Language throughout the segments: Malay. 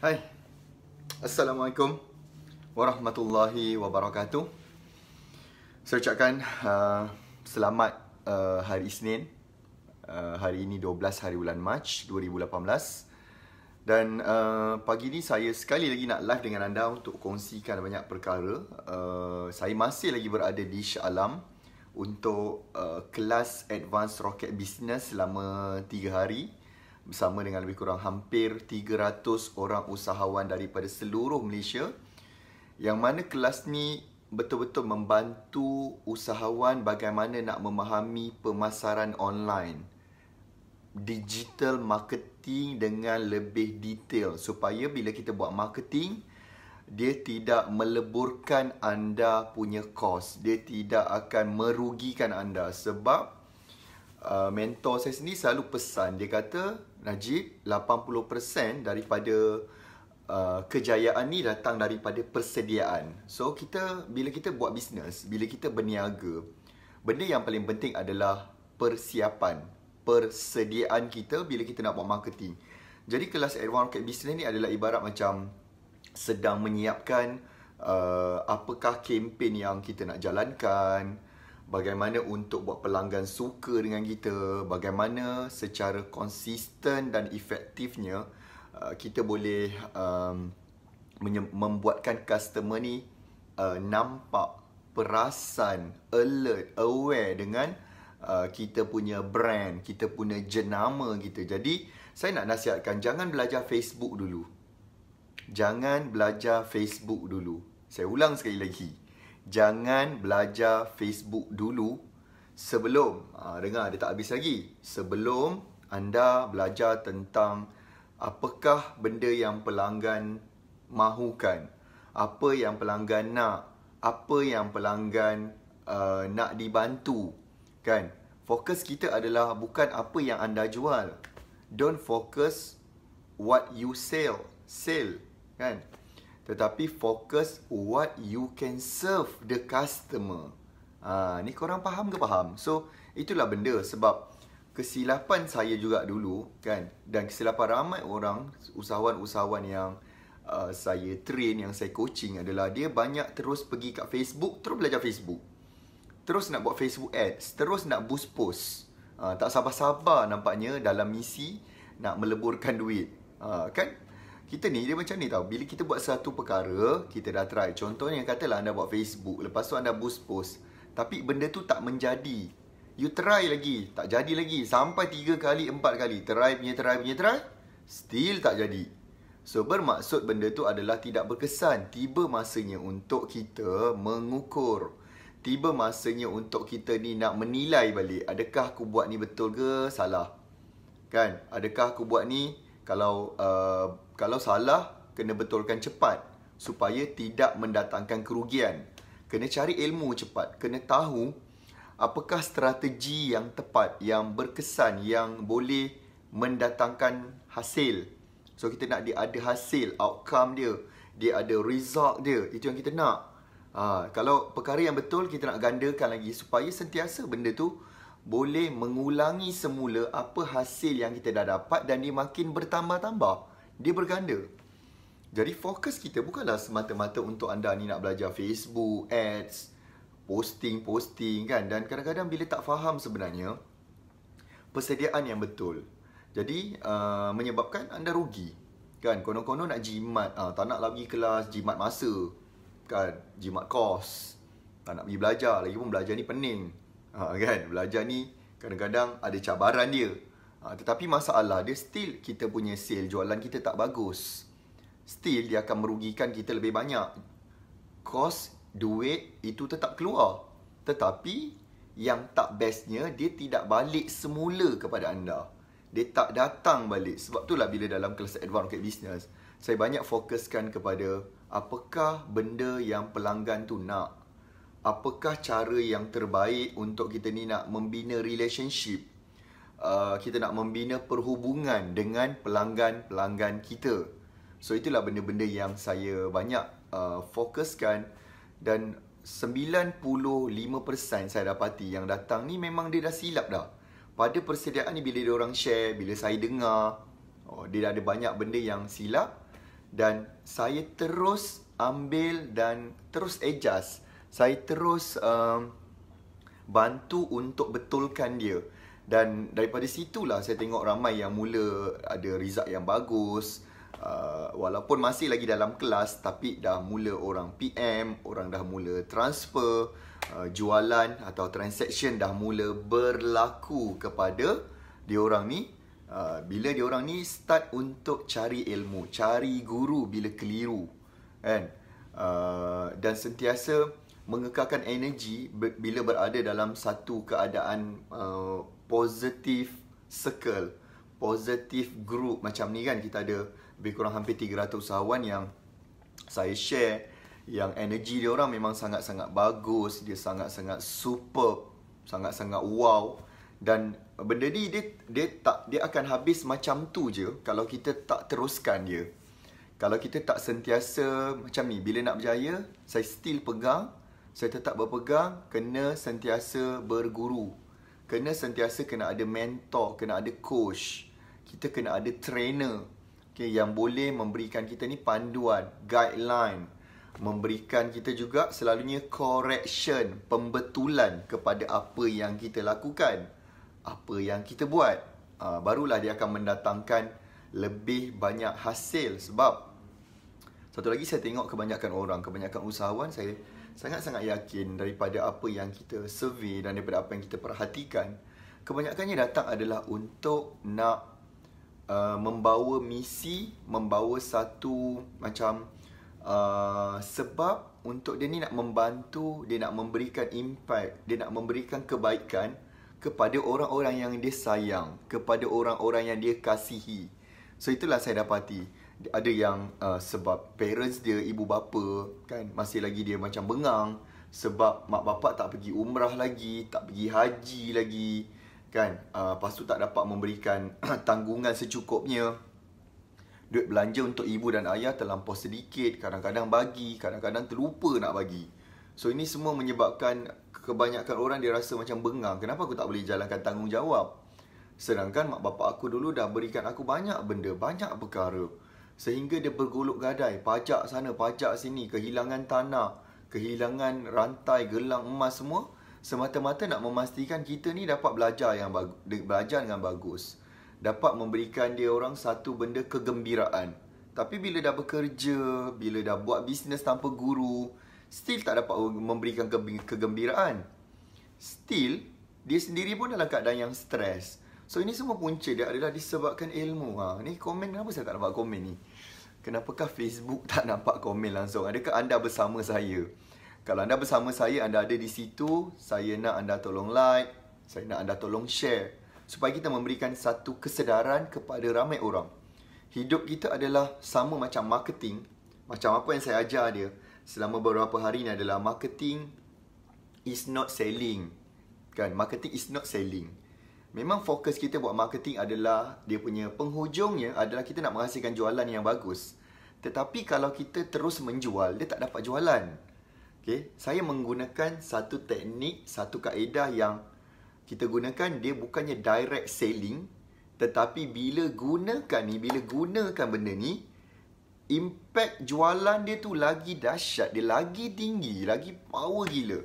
Hai Assalamualaikum Warahmatullahi Wabarakatuh Saya ucapkan uh, Selamat uh, hari Isnin uh, Hari ini 12 hari bulan Mac 2018 Dan uh, pagi ni saya sekali lagi nak live dengan anda Untuk kongsikan banyak perkara uh, Saya masih lagi berada di Shah Alam Untuk uh, kelas Advanced Rocket Business Selama 3 hari bersama dengan lebih kurang hampir 300 orang usahawan daripada seluruh Malaysia yang mana kelas ni betul-betul membantu usahawan bagaimana nak memahami pemasaran online digital marketing dengan lebih detail supaya bila kita buat marketing dia tidak meleburkan anda punya kos dia tidak akan merugikan anda sebab Uh, mentor saya sendiri selalu pesan dia kata Najib 80% daripada uh, kejayaan ni datang daripada persediaan. So kita bila kita buat bisnes, bila kita berniaga, benda yang paling penting adalah persiapan, persediaan kita bila kita nak buat marketing. Jadi kelas Advanced Rocket Business ni adalah ibarat macam sedang menyiapkan uh, apakah kempen yang kita nak jalankan, bagaimana untuk buat pelanggan suka dengan kita, bagaimana secara konsisten dan efektifnya uh, kita boleh um, membuatkan customer ni uh, nampak perasan, alert, aware dengan uh, kita punya brand, kita punya jenama kita. Jadi, saya nak nasihatkan jangan belajar Facebook dulu. Jangan belajar Facebook dulu. Saya ulang sekali lagi jangan belajar Facebook dulu sebelum uh, dengar dia tak habis lagi sebelum anda belajar tentang apakah benda yang pelanggan mahukan apa yang pelanggan nak apa yang pelanggan uh, nak dibantu kan fokus kita adalah bukan apa yang anda jual don't focus what you sell sell kan tetapi fokus what you can serve the customer. Ha, ni korang faham ke faham? So, itulah benda sebab kesilapan saya juga dulu kan dan kesilapan ramai orang usahawan-usahawan yang uh, saya train yang saya coaching adalah dia banyak terus pergi kat Facebook terus belajar Facebook terus nak buat Facebook ads terus nak boost post uh, tak sabar-sabar nampaknya dalam misi nak meleburkan duit uh, kan kita ni dia macam ni tau Bila kita buat satu perkara Kita dah try Contohnya katalah anda buat Facebook Lepas tu anda boost post Tapi benda tu tak menjadi You try lagi Tak jadi lagi Sampai tiga kali empat kali Try punya try punya try Still tak jadi So bermaksud benda tu adalah tidak berkesan Tiba masanya untuk kita mengukur Tiba masanya untuk kita ni nak menilai balik Adakah aku buat ni betul ke salah Kan? Adakah aku buat ni Kalau uh, kalau salah, kena betulkan cepat supaya tidak mendatangkan kerugian. Kena cari ilmu cepat, kena tahu apakah strategi yang tepat, yang berkesan, yang boleh mendatangkan hasil. So kita nak dia ada hasil, outcome dia, dia ada result dia, itu yang kita nak. Ha, kalau perkara yang betul kita nak gandakan lagi supaya sentiasa benda tu boleh mengulangi semula apa hasil yang kita dah dapat dan dia makin bertambah-tambah dia berganda. Jadi fokus kita bukanlah semata-mata untuk anda ni nak belajar Facebook, ads, posting-posting kan. Dan kadang-kadang bila tak faham sebenarnya, persediaan yang betul. Jadi uh, menyebabkan anda rugi. Kan, konon-konon nak jimat, uh, tak nak lagi kelas, jimat masa. Kan, jimat kos. Tak nak pergi belajar, lagi pun belajar ni pening. Uh, kan, belajar ni kadang-kadang ada cabaran dia. Ha, tetapi masalah dia still kita punya sale jualan kita tak bagus. Still dia akan merugikan kita lebih banyak. Cost duit itu tetap keluar. Tetapi yang tak bestnya dia tidak balik semula kepada anda. Dia tak datang balik. Sebab itulah bila dalam kelas advanced market business, saya banyak fokuskan kepada apakah benda yang pelanggan tu nak. Apakah cara yang terbaik untuk kita ni nak membina relationship Uh, kita nak membina perhubungan dengan pelanggan-pelanggan kita. So itulah benda-benda yang saya banyak uh, fokuskan dan 95% saya dapati yang datang ni memang dia dah silap dah. Pada persediaan ni bila dia orang share, bila saya dengar, oh, dia ada banyak benda yang silap dan saya terus ambil dan terus adjust. Saya terus um, bantu untuk betulkan dia. Dan daripada situlah saya tengok ramai yang mula ada result yang bagus. Uh, walaupun masih lagi dalam kelas tapi dah mula orang PM, orang dah mula transfer, uh, jualan atau transaction dah mula berlaku kepada dia orang ni. Uh, bila orang ni start untuk cari ilmu, cari guru bila keliru. Kan? Uh, dan sentiasa mengekalkan energi bila berada dalam satu keadaan uh, positive circle, positif group macam ni kan kita ada lebih kurang hampir 300 usahawan yang saya share yang energi dia orang memang sangat-sangat bagus, dia sangat-sangat superb, sangat-sangat wow dan benda ni dia dia tak dia akan habis macam tu je kalau kita tak teruskan dia. Kalau kita tak sentiasa macam ni bila nak berjaya, saya still pegang saya tetap berpegang kena sentiasa berguru kena sentiasa kena ada mentor kena ada coach kita kena ada trainer okay, yang boleh memberikan kita ni panduan guideline memberikan kita juga selalunya correction pembetulan kepada apa yang kita lakukan apa yang kita buat ah, barulah dia akan mendatangkan lebih banyak hasil sebab satu lagi saya tengok kebanyakan orang kebanyakan usahawan saya sangat-sangat yakin daripada apa yang kita survey dan daripada apa yang kita perhatikan kebanyakannya datang adalah untuk nak Uh, membawa misi, membawa satu macam uh, sebab untuk dia ni nak membantu, dia nak memberikan impact, dia nak memberikan kebaikan kepada orang-orang yang dia sayang, kepada orang-orang yang dia kasihi. So itulah saya dapati ada yang uh, sebab parents dia ibu bapa kan masih lagi dia macam bengang sebab mak bapak tak pergi umrah lagi tak pergi haji lagi kan uh, lepas tu tak dapat memberikan tanggungan secukupnya duit belanja untuk ibu dan ayah terlampau sedikit kadang-kadang bagi kadang-kadang terlupa nak bagi so ini semua menyebabkan kebanyakan orang dia rasa macam bengang kenapa aku tak boleh jalankan tanggungjawab sedangkan mak bapak aku dulu dah berikan aku banyak benda banyak perkara sehingga dia bergolok gadai, pajak sana, pajak sini, kehilangan tanah, kehilangan rantai, gelang emas semua semata-mata nak memastikan kita ni dapat belajar yang belajar dengan bagus. Dapat memberikan dia orang satu benda kegembiraan. Tapi bila dah bekerja, bila dah buat bisnes tanpa guru, still tak dapat memberikan kegembiraan. Still, dia sendiri pun dalam keadaan yang stres. So ini semua punca dia adalah disebabkan ilmu. Ha, ni komen kenapa saya tak nampak komen ni? Kenapakah Facebook tak nampak komen langsung? Adakah anda bersama saya? Kalau anda bersama saya, anda ada di situ, saya nak anda tolong like, saya nak anda tolong share. Supaya kita memberikan satu kesedaran kepada ramai orang. Hidup kita adalah sama macam marketing. Macam apa yang saya ajar dia selama beberapa hari ini adalah marketing is not selling. Kan? Marketing is not selling memang fokus kita buat marketing adalah dia punya penghujungnya adalah kita nak menghasilkan jualan yang bagus. Tetapi kalau kita terus menjual, dia tak dapat jualan. Okay? Saya menggunakan satu teknik, satu kaedah yang kita gunakan dia bukannya direct selling tetapi bila gunakan ni, bila gunakan benda ni impact jualan dia tu lagi dahsyat, dia lagi tinggi, lagi power gila.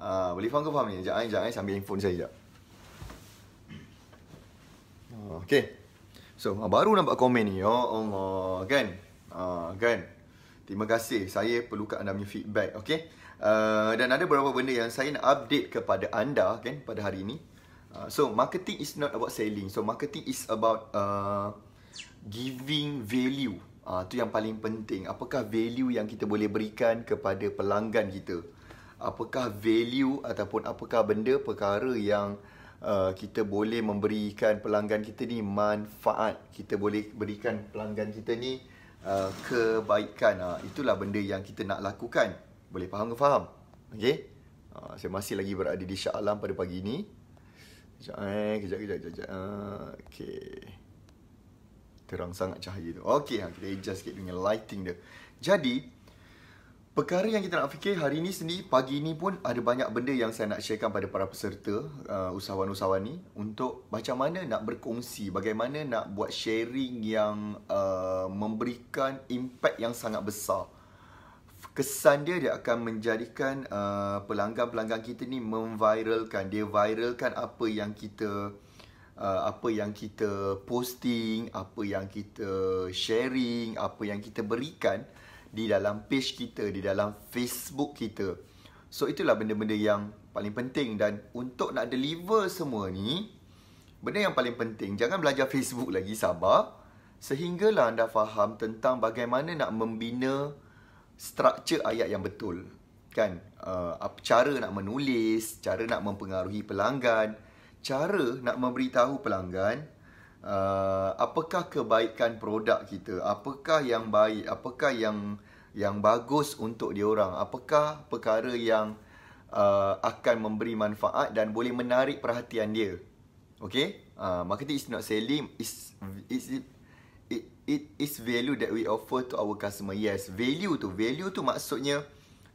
Uh, boleh faham ke faham ni? Sekejap, eh, sekejap, eh, sambil info saya sekejap. Okay. So, ah, baru nampak komen ni. Ya Allah. Kan? Uh, kan? Terima kasih. Saya perlukan anda punya feedback. Okay? Uh, ah, dan ada beberapa benda yang saya nak update kepada anda kan, pada hari ini. Uh, so, marketing is not about selling. So, marketing is about uh, giving value. Uh, tu yang paling penting. Apakah value yang kita boleh berikan kepada pelanggan kita? Apakah value ataupun apakah benda, perkara yang uh, kita boleh memberikan pelanggan kita ni manfaat. Kita boleh berikan pelanggan kita ni uh, kebaikan. Uh, itulah benda yang kita nak lakukan. Boleh faham ke faham? Okay? Uh, ah, saya masih lagi berada di Shah Alam pada pagi ni. Sekejap eh, kejap, kejap, kejap, kejap. Uh, ah, okay. Terang sangat cahaya tu. Okay, kita adjust sikit dengan lighting dia. Jadi, Perkara yang kita nak fikir hari ini sendiri, pagi ini pun ada banyak benda yang saya nak sharekan pada para peserta uh, usahawan-usahawan ni untuk macam mana nak berkongsi, bagaimana nak buat sharing yang uh, memberikan impact yang sangat besar. Kesan dia, dia akan menjadikan uh, pelanggan-pelanggan kita ni memviralkan, dia viralkan apa yang kita Uh, apa yang kita posting, apa yang kita sharing, apa yang kita berikan di dalam page kita, di dalam Facebook kita. So itulah benda-benda yang paling penting dan untuk nak deliver semua ni, benda yang paling penting, jangan belajar Facebook lagi, sabar. Sehinggalah anda faham tentang bagaimana nak membina structure ayat yang betul. Kan? Uh, cara nak menulis, cara nak mempengaruhi pelanggan, cara nak memberitahu pelanggan Uh, apakah kebaikan produk kita? Apakah yang baik? Apakah yang yang bagus untuk diorang? Apakah perkara yang uh, akan memberi manfaat dan boleh menarik perhatian dia? Okay? Uh, marketing is not selling. is it's, it, it is value that we offer to our customer. Yes, value tu. Value tu maksudnya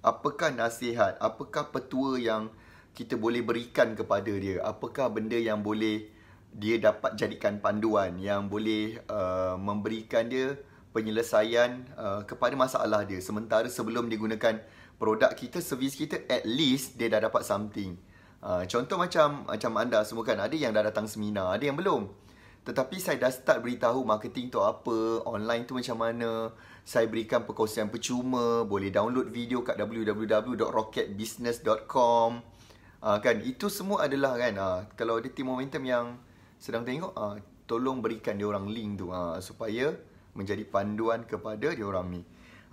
apakah nasihat, apakah petua yang kita boleh berikan kepada dia, apakah benda yang boleh uh, dia dapat jadikan panduan yang boleh uh, memberikan dia penyelesaian uh, kepada masalah dia sementara sebelum dia gunakan produk kita servis kita at least dia dah dapat something uh, contoh macam macam anda semua kan ada yang dah datang seminar ada yang belum tetapi saya dah start beritahu marketing tu apa online tu macam mana saya berikan perkongsian percuma boleh download video kat www.rocketbusiness.com uh, ah, kan itu semua adalah kan uh, kalau ada team momentum yang sedang tengok uh, tolong berikan dia orang link tu uh, supaya menjadi panduan kepada dia orang ni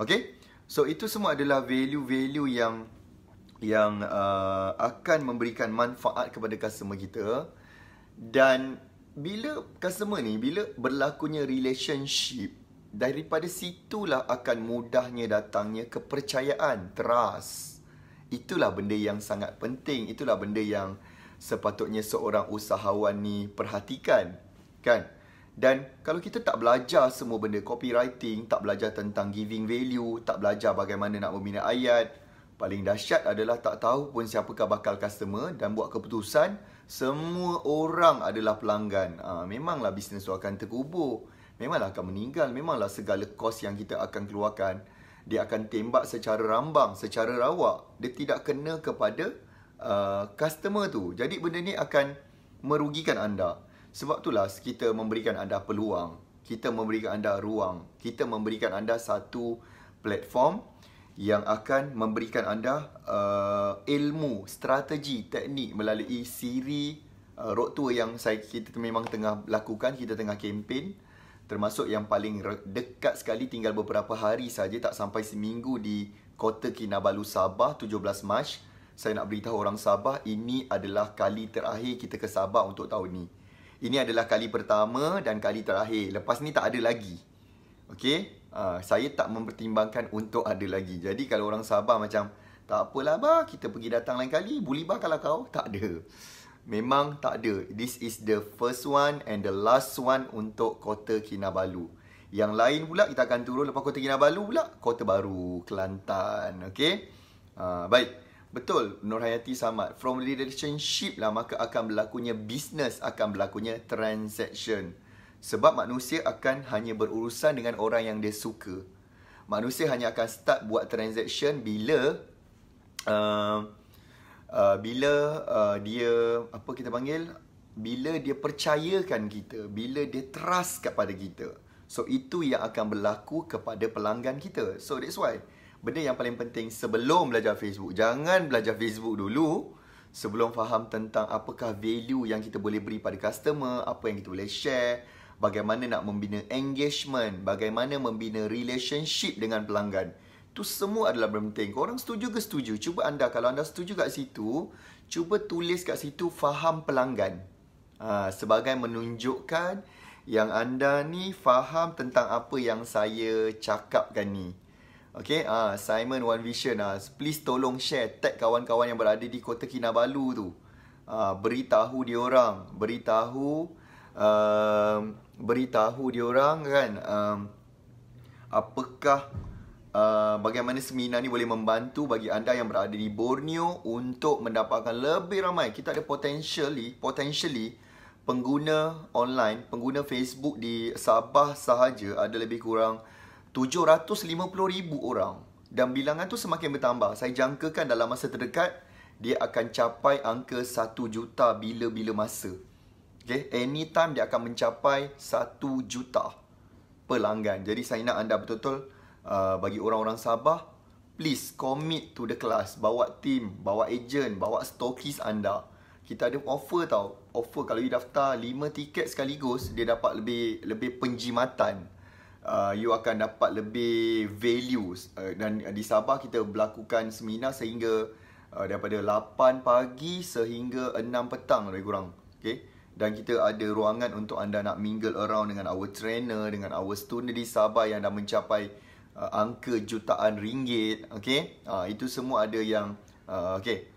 okey so itu semua adalah value-value yang yang uh, akan memberikan manfaat kepada customer kita dan bila customer ni bila berlakunya relationship daripada situlah akan mudahnya datangnya kepercayaan trust itulah benda yang sangat penting itulah benda yang sepatutnya seorang usahawan ni perhatikan kan dan kalau kita tak belajar semua benda copywriting tak belajar tentang giving value tak belajar bagaimana nak membina ayat paling dahsyat adalah tak tahu pun siapakah bakal customer dan buat keputusan semua orang adalah pelanggan ha, memanglah bisnes tu akan terkubur memanglah akan meninggal memanglah segala kos yang kita akan keluarkan dia akan tembak secara rambang secara rawak dia tidak kena kepada uh, customer tu. Jadi benda ni akan merugikan anda. Sebab itulah kita memberikan anda peluang, kita memberikan anda ruang, kita memberikan anda satu platform yang akan memberikan anda uh, ilmu, strategi, teknik melalui siri uh, road tour yang saya kita memang tengah lakukan, kita tengah kempen termasuk yang paling dekat sekali tinggal beberapa hari saja tak sampai seminggu di Kota Kinabalu Sabah 17 Mac saya nak beritahu orang Sabah ini adalah kali terakhir kita ke Sabah untuk tahun ni. Ini adalah kali pertama dan kali terakhir. Lepas ni tak ada lagi. Okey? Uh, saya tak mempertimbangkan untuk ada lagi. Jadi kalau orang Sabah macam tak apalah bah, kita pergi datang lain kali, boleh bah kalau kau tak ada. Memang tak ada. This is the first one and the last one untuk Kota Kinabalu. Yang lain pula kita akan turun lepas Kota Kinabalu pula, Kota Baru, Kelantan. Okey? Uh, baik. Betul, Nurhayati Samad. From relationship lah maka akan berlakunya business, akan berlakunya transaction. Sebab manusia akan hanya berurusan dengan orang yang dia suka. Manusia hanya akan start buat transaction bila uh, uh, bila uh, dia apa kita panggil bila dia percayakan kita, bila dia trust kepada kita. So itu yang akan berlaku kepada pelanggan kita. So that's why benda yang paling penting sebelum belajar Facebook. Jangan belajar Facebook dulu sebelum faham tentang apakah value yang kita boleh beri pada customer, apa yang kita boleh share, bagaimana nak membina engagement, bagaimana membina relationship dengan pelanggan. Tu semua adalah penting. Korang setuju ke setuju? Cuba anda, kalau anda setuju kat situ, cuba tulis kat situ faham pelanggan. Ha, sebagai menunjukkan yang anda ni faham tentang apa yang saya cakapkan ni. Okay, uh, Simon One Vision uh, Please tolong share tag kawan-kawan yang berada di Kota Kinabalu tu uh, Beritahu dia orang Beritahu um, Beritahu dia orang kan um, Apakah uh, Bagaimana seminar ni boleh membantu bagi anda yang berada di Borneo Untuk mendapatkan lebih ramai Kita ada potentially Potentially Pengguna online Pengguna Facebook di Sabah sahaja Ada lebih kurang 750,000 orang dan bilangan tu semakin bertambah. Saya jangkakan dalam masa terdekat dia akan capai angka 1 juta bila-bila masa. Okay, anytime dia akan mencapai 1 juta pelanggan. Jadi saya nak anda betul-betul uh, bagi orang-orang Sabah please commit to the class, bawa team, bawa agent, bawa stokis anda. Kita ada offer tau. Offer kalau you daftar 5 tiket sekaligus dia dapat lebih lebih penjimatan uh, you akan dapat lebih value uh, dan uh, di Sabah kita berlakukan seminar sehingga uh, daripada 8 pagi sehingga 6 petang lebih kurang okey dan kita ada ruangan untuk anda nak mingle around dengan our trainer dengan our student di Sabah yang dah mencapai uh, angka jutaan ringgit okey uh, ah, itu semua ada yang uh, okey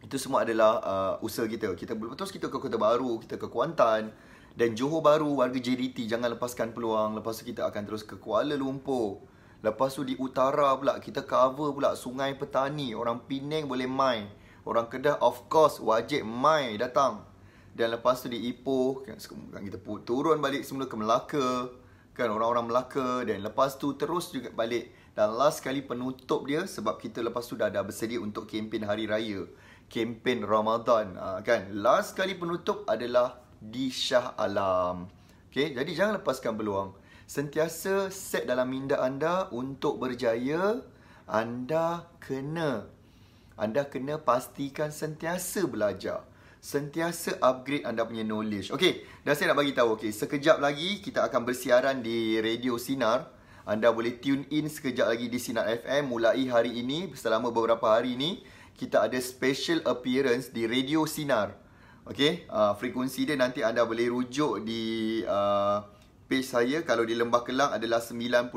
itu semua adalah uh, usaha kita. Kita terus kita ke Kota Baru, kita ke Kuantan dan Johor Baru warga JDT jangan lepaskan peluang. Lepas tu kita akan terus ke Kuala Lumpur. Lepas tu di utara pula kita cover pula Sungai Petani. Orang Penang boleh main. Orang Kedah of course wajib main datang. Dan lepas tu di Ipoh kan, kan kita turun balik semula ke Melaka kan orang-orang Melaka dan lepas tu terus juga balik dan last kali penutup dia sebab kita lepas tu dah ada bersedia untuk kempen hari raya kempen Ramadan uh, kan last kali penutup adalah di Shah Alam Okay, jadi jangan lepaskan peluang sentiasa set dalam minda anda untuk berjaya anda kena anda kena pastikan sentiasa belajar sentiasa upgrade anda punya knowledge okey dah saya nak bagi tahu okey sekejap lagi kita akan bersiaran di radio sinar anda boleh tune in sekejap lagi di Sinar FM mulai hari ini selama beberapa hari ini kita ada special appearance di Radio Sinar. okay? uh, frekuensi dia nanti anda boleh rujuk di uh, page saya kalau di Lembah Kelang adalah 96.7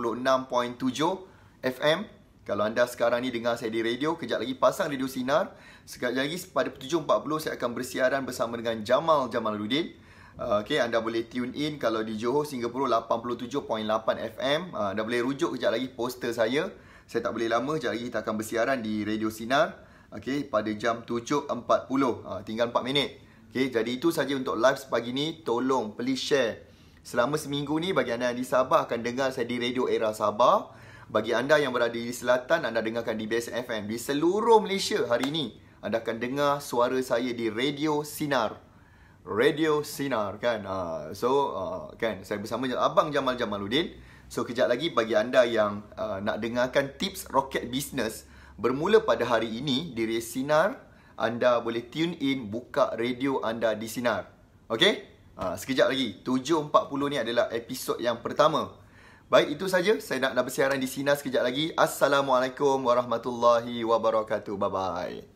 FM. Kalau anda sekarang ni dengar saya di radio, kejap lagi pasang Radio Sinar. Sekejap lagi pada 7.40 saya akan bersiaran bersama dengan Jamal Jamaluddin. Uh, okay, anda boleh tune in kalau di Johor, Singapura 87.8 FM. Uh, anda boleh rujuk kejap lagi poster saya. Saya tak boleh lama, kejap lagi kita akan bersiaran di Radio Sinar okey pada jam 7.40 uh, ha, tinggal 4 minit okey jadi itu saja untuk live pagi ni tolong please share selama seminggu ni bagi anda yang di Sabah akan dengar saya di radio era Sabah bagi anda yang berada di selatan anda dengarkan di BS FM di seluruh Malaysia hari ini anda akan dengar suara saya di radio sinar radio sinar kan uh, so uh, kan saya bersama dengan abang Jamal Jamaluddin So, kejap lagi bagi anda yang uh, nak dengarkan tips roket bisnes. Bermula pada hari ini di Res Sinar, anda boleh tune in buka radio anda di Sinar. Okey? Ha, sekejap lagi. 7.40 ni adalah episod yang pertama. Baik, itu saja. Saya nak dah bersiaran di Sinar sekejap lagi. Assalamualaikum warahmatullahi wabarakatuh. Bye-bye.